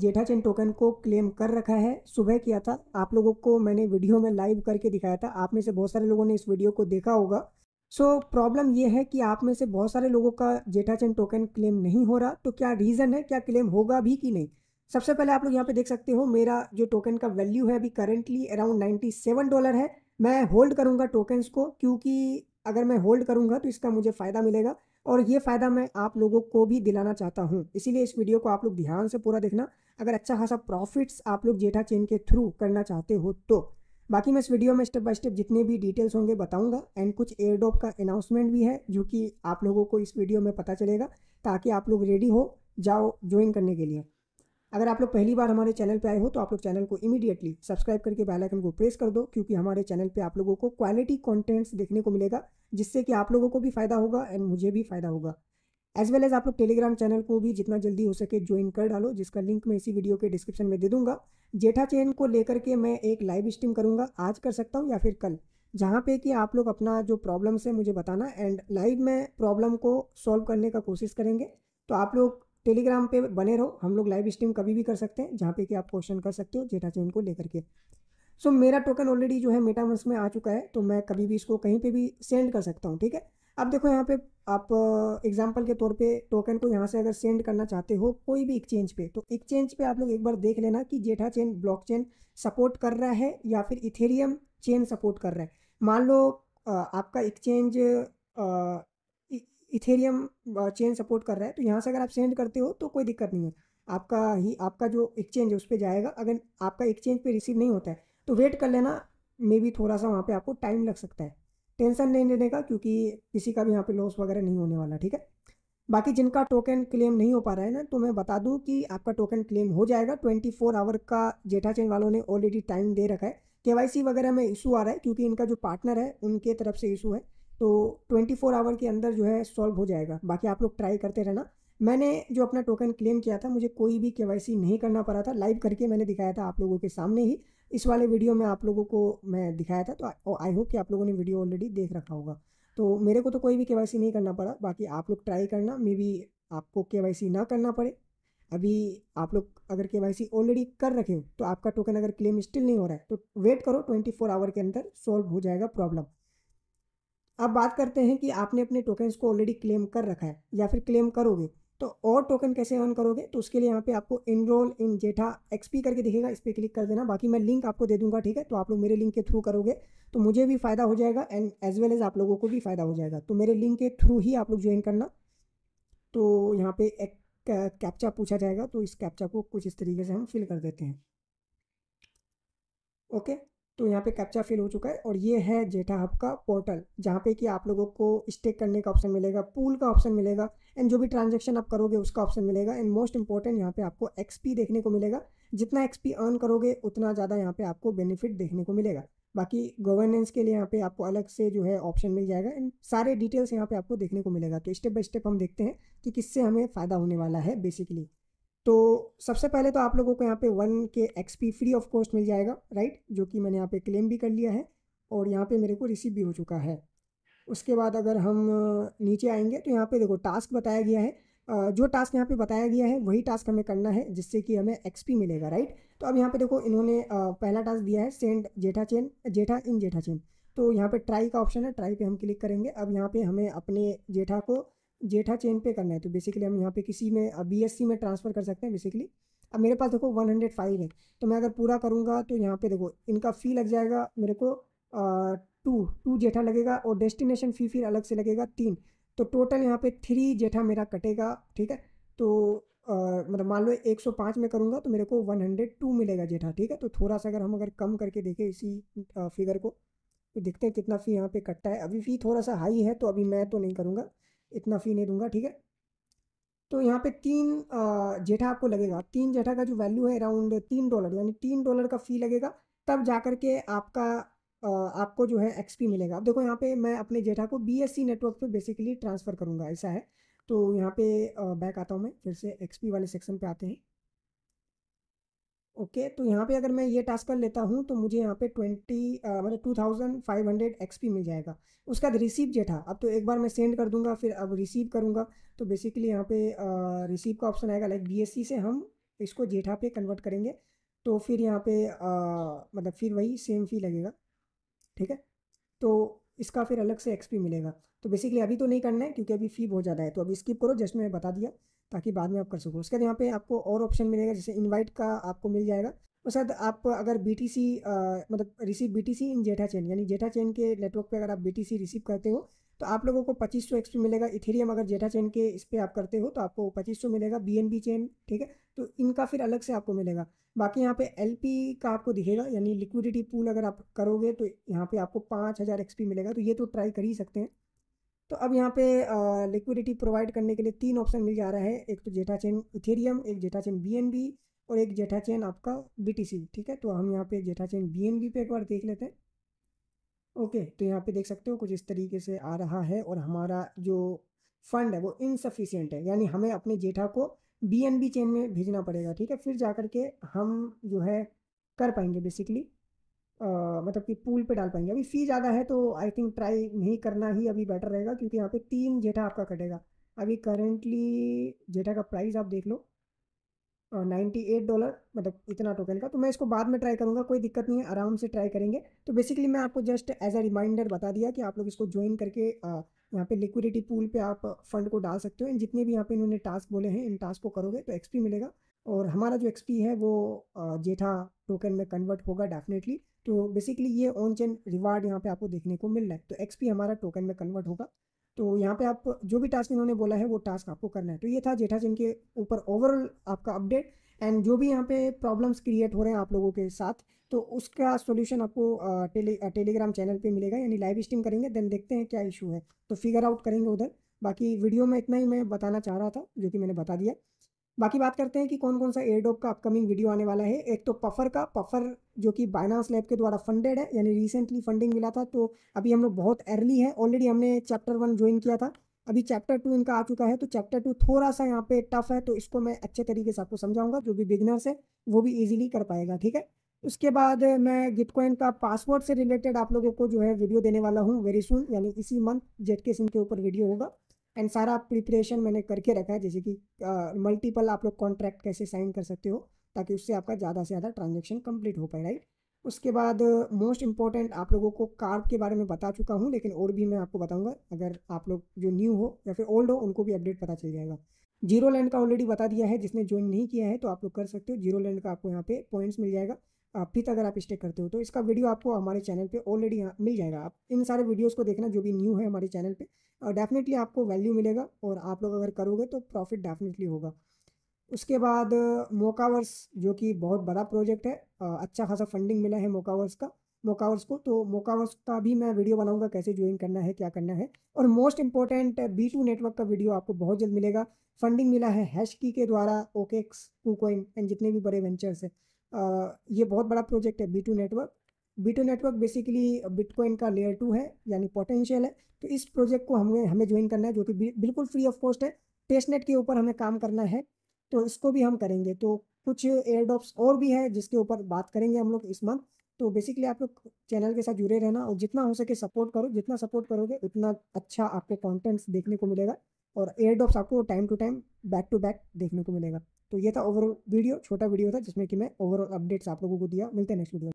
जेठा चैन token को claim कर रखा है सुबह किया था आप लोगों को मैंने वीडियो में लाइव करके दिखाया था आप में से बहुत सारे लोगों ने इस वीडियो को देखा होगा सो so, प्रॉब्लम ये है कि आप में से बहुत सारे लोगों का जेठा चैन टोकन क्लेम नहीं हो रहा तो क्या रीज़न है क्या क्लेम होगा भी कि नहीं सबसे पहले आप लोग यहाँ पे देख सकते हो मेरा जो टोकन का वैल्यू है अभी करेंटली अराउंड सेवन डॉलर है मैं होल्ड करूँगा टोकन्स को क्योंकि अगर मैं होल्ड करूँगा तो इसका मुझे फ़ायदा मिलेगा और ये फ़ायदा मैं आप लोगों को भी दिलाना चाहता हूँ इसीलिए इस वीडियो को आप लोग ध्यान से पूरा देखना अगर अच्छा खासा प्रॉफिट्स आप लोग जेठा चेन के थ्रू करना चाहते हो तो बाकी मैं इस वीडियो में स्टेप बाय स्टेप जितने भी डिटेल्स होंगे बताऊंगा एंड कुछ एयर ड्रॉप का अनाउंसमेंट भी है जो कि आप लोगों को इस वीडियो में पता चलेगा ताकि आप लोग रेडी हो जाओ ज्वाइन करने के लिए अगर आप लोग पहली बार हमारे चैनल पर आए हो तो आप लोग चैनल को इमीडिएटली सब्सक्राइब करके बेल आइकन को प्रेस कर दो क्योंकि हमारे चैनल पर आप लोगों को क्वालिटी कॉन्टेंट्स देखने को मिलेगा जिससे कि आप लोगों को भी फायदा होगा एंड मुझे भी फायदा होगा एज वेल एज आप लोग टेलीग्राम चैनल को भी जितना जल्दी हो सके ज्वाइन कर डालो जिसका लिंक मैं इसी वीडियो के डिस्क्रिप्शन में दे दूंगा जेठा चैन को लेकर के मैं एक लाइव स्ट्रीम करूंगा आज कर सकता हूँ या फिर कल जहाँ पे कि आप लोग अपना जो प्रॉब्लम्स है मुझे बताना एंड लाइव में प्रॉब्लम को सॉल्व करने का कोशिश करेंगे तो आप लोग टेलीग्राम पे बने रहो हम लोग लाइव स्ट्रीम कभी भी कर सकते हैं जहाँ पे कि आप क्वेश्चन कर सकते हो जेठा चेन को लेकर के सो so, मेरा टोकन ऑलरेडी जो है मेटामर्स में आ चुका है तो मैं कभी भी इसको कहीं पे भी सेंड कर सकता हूँ ठीक है अब देखो यहाँ पे आप एग्जाम्पल के तौर पे टोकन को यहाँ से अगर सेंड करना चाहते हो कोई भी एक्सचेंज पे तो एक्सचेंज पे आप लोग एक बार देख लेना कि जेठा चेन ब्लॉकचेन सपोर्ट कर रहा है या फिर इथेरियम चेन सपोर्ट कर रहा है मान लो आपका एक्सचेंज इथेरियम चेन सपोर्ट कर रहा है तो यहाँ से अगर आप सेंड करते हो तो कोई दिक्कत नहीं है आपका ही आपका जो एक्सचेंज है उस पर जाएगा अगर आपका एक्सचेंज पे रिसीव नहीं होता है तो वेट कर लेना मे बी थोड़ा सा वहाँ पे आपको टाइम लग सकता है टेंशन नहीं लेने का क्योंकि किसी का भी यहाँ पे लॉस वगैरह नहीं होने वाला ठीक है बाकी जिनका टोकन क्लेम नहीं हो पा रहा है ना तो मैं बता दूं कि आपका टोकन क्लेम हो जाएगा 24 आवर का जेठा चैन वालों ने ऑलरेडी टाइम दे रखा है के वगैरह में इशू आ रहा है क्योंकि इनका जो पार्टनर है उनके तरफ से इशू है तो 24 आवर के अंदर जो है सॉल्व हो जाएगा बाकी आप लोग ट्राई करते रहना मैंने जो अपना टोकन क्लेम किया था मुझे कोई भी के नहीं करना पड़ा था लाइव करके मैंने दिखाया था आप लोगों के सामने ही इस वाले वीडियो में आप लोगों को मैं दिखाया था तो आई होप oh, कि आप लोगों ने वीडियो ऑलरेडी देख रखा होगा तो मेरे को तो कोई भी के नहीं करना पड़ा बाकी आप लोग ट्राई करना मे बी आपको के ना करना पड़े अभी आप लोग अगर के वाई सी ऑलरेडी कर रखे हो तो आपका टोकन अगर क्लेम स्टिल नहीं हो रहा है तो वेट करो ट्वेंटी फोर आवर के अंदर सॉल्व हो जाएगा प्रॉब्लम अब बात करते हैं कि आपने अपने टोकन्स को ऑलरेडी क्लेम कर रखा है या फिर क्लेम करोगे तो और टोकन कैसे ऑन करोगे तो उसके लिए यहाँ पे आपको इनरोल इन जेठा एक्सपी करके दिखेगा इस पर क्लिक कर देना बाकी मैं लिंक आपको दे दूंगा ठीक है तो आप लोग मेरे लिंक के थ्रू करोगे तो मुझे भी फ़ायदा हो जाएगा एंड एज वेल एज़ आप लोगों को भी फ़ायदा हो जाएगा तो मेरे लिंक के थ्रू ही आप लोग ज्वाइन करना तो यहाँ पे एक कैप्चा पूछा जाएगा तो इस कैप्चा को कुछ इस तरीके से हम फिल कर देते हैं ओके तो यहाँ पे कैप्चा फिल हो चुका है और ये है जेठा हब का पोर्टल जहाँ पे कि आप लोगों को स्टेक करने का ऑप्शन मिलेगा पूल का ऑप्शन मिलेगा एंड जो भी ट्रांजेक्शन आप करोगे उसका ऑप्शन मिलेगा एंड मोस्ट इंपॉर्टेंट यहाँ पे आपको एक्सपी देखने को मिलेगा जितना एक्सपी अर्न करोगे उतना ज़्यादा यहाँ पे आपको बेनिफिट देखने को मिलेगा बाकी गवर्नेंस के लिए यहाँ पे आपको अलग से जो है ऑप्शन मिल जाएगा एंड सारे डिटेल्स यहाँ पे आपको देखने को मिलेगा तो स्टेप बाय स्टेप हम देखते हैं कि किससे हमें फ़ायदा होने वाला है बेसिकली तो सबसे पहले तो आप लोगों को यहाँ पे one K XP free of cost मिल जाएगा राइट जो कि मैंने यहाँ पे क्लेम भी कर लिया है और यहाँ पे मेरे को रिसीव भी हो चुका है उसके बाद अगर हम नीचे आएंगे तो यहाँ पे देखो टास्क बताया गया है जो टास्क यहाँ पे बताया गया है वही टास्क हमें करना है जिससे कि हमें एक्सपी मिलेगा राइट तो अब यहाँ पे देखो इन्होंने पहला टास्क दिया है send Jetha chain Jetha in Jetha chain तो यहाँ पे ट्राई का ऑप्शन है ट्राई पे हम क्लिक करेंगे अब यहाँ पे हमें अपने जेठा को जेठा चेन पे करना है तो बेसिकली हम यहाँ पे किसी में बी में ट्रांसफ़र कर सकते हैं बेसिकली अब मेरे पास देखो वन हंड्रेड फाइव है तो मैं अगर पूरा करूँगा तो यहाँ पे देखो इनका फ़ी लग जाएगा मेरे को टू टू जेठा लगेगा और डेस्टिनेशन फ़ी फिर अलग से लगेगा तीन तो टोटल यहाँ पे थ्री जेठा मेरा कटेगा ठीक है तो आ, मतलब मान लो पाँच में करूँगा तो मेरे को टू मिलेगा जेठा ठीक है तो थोड़ा सा अगर हम अगर कम करके देखें इसी फिगर को तो देखते हैं कितना फ़ी यहाँ पे कटता है अभी फ़ी थोड़ा सा हाई है तो अभी मैं तो नहीं करूँगा इतना फ़ी नहीं दूंगा ठीक है तो यहाँ पे तीन जेठा आपको लगेगा तीन जेठा का जो वैल्यू है अराउंड तीन डॉलर यानी तीन डॉलर का फ़ी लगेगा तब जा कर के आपका आपको जो है एक्सपी मिलेगा अब देखो यहाँ पे मैं अपने जेठा को बीएससी नेटवर्क पे बेसिकली ट्रांसफ़र करूँगा ऐसा है तो यहाँ पे बैक आता हूँ मैं फिर से एक्सपी वाले सेक्शन पे आते हैं ओके तो यहाँ पे अगर मैं ये टास्क कर लेता हूँ तो मुझे यहाँ पे ट्वेंटी मतलब two thousand five hundred XP मिल जाएगा उसके बाद रिसीव जेठा अब तो एक बार मैं सेंड कर दूंगा फिर अब रिसीव करूँगा तो बेसिकली यहाँ पे रिसीव का ऑप्शन आएगा लाइक बीएससी से हम इसको जेठा पे कन्वर्ट करेंगे तो फिर यहाँ पे आ, मतलब फिर वही सेम फी लगेगा ठीक है तो इसका फिर अलग से एक्सपी मिलेगा तो बेसिकली अभी तो नहीं करना है क्योंकि अभी फी बहुत ज़्यादा है तो अभी स्किप करो जस्ट मैं बता दिया ताकि बाद में आप कर सको उसके बाद यहाँ पे आपको और ऑप्शन मिलेगा जैसे इनवाइट का आपको मिल जाएगा और शायद आप अगर बी टी सी मतलब receive B T C in Jetha chain यानी जेठा चेन के नेटवर्क पे अगर आप बी टी सी रिसीव करते हो तो आप लोगों को पच्चीस सौ एक्सपी मिलेगा इथेरियम अगर जेठा चेन के इस पर आप करते हो तो आपको पच्चीस सौ मिलेगा बी एन बी चेन ठीक है तो इनका फिर अलग से आपको मिलेगा बाकी यहाँ पे एल पी का आपको दिखेगा यानी लिक्विडिटी पूल अगर आप करोगे तो यहाँ पे आपको पाँच हज़ार एक्सपी मिलेगा तो ये तो ट्राई कर ही सकते हैं तो अब यहाँ पे लिक्विडिटी प्रोवाइड करने के लिए तीन ऑप्शन मिल जा रहा है एक तो जेठा चेन इथेरियम एक जेठा चेन बी और एक जेठा चेन आपका बी ठीक है तो हम यहाँ पे जेठा चेन बी पे एक बार देख लेते हैं ओके तो यहाँ पे देख सकते हो कुछ इस तरीके से आ रहा है और हमारा जो फंड है वो इनसफिशियंट है यानी हमें अपने जेठा को बी चेन में भेजना पड़ेगा ठीक है फिर जा के हम जो है कर पाएंगे बेसिकली मतलब कि पूल पे डाल पाएंगे अभी फ़ी ज़्यादा है तो आई थिंक ट्राई नहीं करना ही अभी बेटर रहेगा क्योंकि यहाँ पे तीन जेठा आपका कटेगा अभी करेंटली जेठा का प्राइस आप देख लो नाइन्टी एट डॉलर मतलब इतना टोकन का तो मैं इसको बाद में ट्राई करूँगा कोई दिक्कत नहीं है आराम से ट्राई करेंगे तो बेसिकली मैं आपको जस्ट एज अ रिमाइंडर बता दिया कि आप लोग इसको ज्वाइन करके यहाँ पे लिक्विडिटी पूल पे आप फंड को डाल सकते हो एंड जितने भी यहाँ पे इन्होंने टास्क बोले हैं इन टास्क को करोगे तो एक्सपी मिलेगा और हमारा जो एक्सपी है वो जेठा टोकन में कन्वर्ट होगा डेफिनेटली तो बेसिकली ये ऑन चेन रिवार्ड यहाँ पे आपको देखने को मिल रहा है तो एक्सपी हमारा टोकन में कन्वर्ट होगा तो यहाँ पे आप जो भी टास्क इन्होंने बोला है वो टास्क आपको करना है तो ये था जेठा चेन के ऊपर ओवरऑल आपका अपडेट एंड जो भी यहाँ पे प्रॉब्लम्स क्रिएट हो रहे हैं आप लोगों के साथ तो उसका सोल्यूशन आपको टेली टेलीग्राम चैनल पे मिलेगा यानी लाइव स्ट्रीम करेंगे देन देखते हैं क्या इशू है तो फिगर आउट करेंगे उधर बाकी वीडियो में इतना ही मैं बताना चाह रहा था जो कि मैंने बता दिया बाकी बात करते हैं कि कौन कौन सा एयरडोप का अपकमिंग वीडियो आने वाला है एक तो पफर का पफर जो कि बाइनास लैब के द्वारा फंडेड है यानी रिसेंटली फंडिंग मिला था तो अभी हम लोग बहुत अर्ली है ऑलरेडी हमने चैप्टर वन ज्वाइन किया था अभी चैप्टर टू इनका आ चुका है तो चैप्टर टू थोड़ा सा यहाँ पे टफ है तो इसको मैं अच्छे तरीके से आपको समझाऊंगा जो भी बिगनर्स है वो भी ईजिली कर पाएगा ठीक है उसके बाद मैं गिटकॉइन का पासवर्ड से रिलेटेड आप लोगों को जो है वीडियो देने वाला हूँ वेरी सुन यानी इसी मंथ जेट के सिम के ऊपर वीडियो होगा एंड सारा प्रिपरेशन मैंने करके रखा है जैसे कि मल्टीपल आप लोग कॉन्ट्रैक्ट कैसे साइन कर सकते हो ताकि उससे आपका ज़्यादा से ज़्यादा ट्रांजेक्शन कम्प्लीट हो पाए राइट उसके बाद मोस्ट इम्पॉर्टेंट आप लोगों को कार्ड के बारे में बता चुका हूँ लेकिन और भी मैं आपको बताऊँगा अगर आप लोग जो न्यू हो या फिर ओल्ड हो उनको भी अपडेट पता चल जाएगा जीरो लैंड का ऑलरेडी बता दिया है जिसने ज्वाइन नहीं किया है तो आप लोग कर सकते हो जीरो लैंड का आपको यहाँ पे पॉइंट्स मिल जाएगा फिफ्थ तो अगर आप स्टेक करते हो तो इसका वीडियो आपको हमारे चैनल पे ऑलरेडी हाँ, मिल जाएगा आप इन सारे वीडियोस को देखना जो भी न्यू है हमारे चैनल पे और डेफिनेटली आपको वैल्यू मिलेगा और आप लोग अगर करोगे तो प्रॉफिट डेफिनेटली होगा उसके बाद मोकावर्स जो कि बहुत बड़ा प्रोजेक्ट है अच्छा खासा फंडिंग मिला है मोकावर्स का मोकावर्स को तो मोकावर्स का भी मैं वीडियो बनाऊंगा कैसे ज्वाइन करना है क्या करना है और most important B two network का वीडियो आपको बहुत जल्द मिलेगा फंडिंग मिला है हैश की के द्वारा ओकेक्स टू एंड जितने भी बड़े वेंचर्स हैं ये बहुत बड़ा प्रोजेक्ट है B two network B two network basically Bitcoin का लेयर टू है यानी पोटेंशियल है तो इस प्रोजेक्ट को हमें हमें ज्वाइन करना है जो कि बिल्कुल फ्री ऑफ कॉस्ट है टेस्टनेट के ऊपर हमें काम करना है तो इसको भी हम करेंगे तो कुछ एयर ड्रॉप्स और भी है जिसके ऊपर बात करेंगे हम लोग इस मंथ तो बेसिकली आप लोग चैनल के साथ जुड़े रहना और जितना हो सके सपोर्ट करो जितना सपोर्ट करोगे उतना अच्छा आपको कॉन्टेंट्स देखने को मिलेगा और एयर ड्रॉप्स आपको time to time back to back देखने को मिलेगा तो ये था ओवरऑल वीडियो छोटा वीडियो था जिसमें कि मैं ओवरऑल अपडेट्स आप लोगों को दिया मिलते हैं नेक्स्ट वीडियो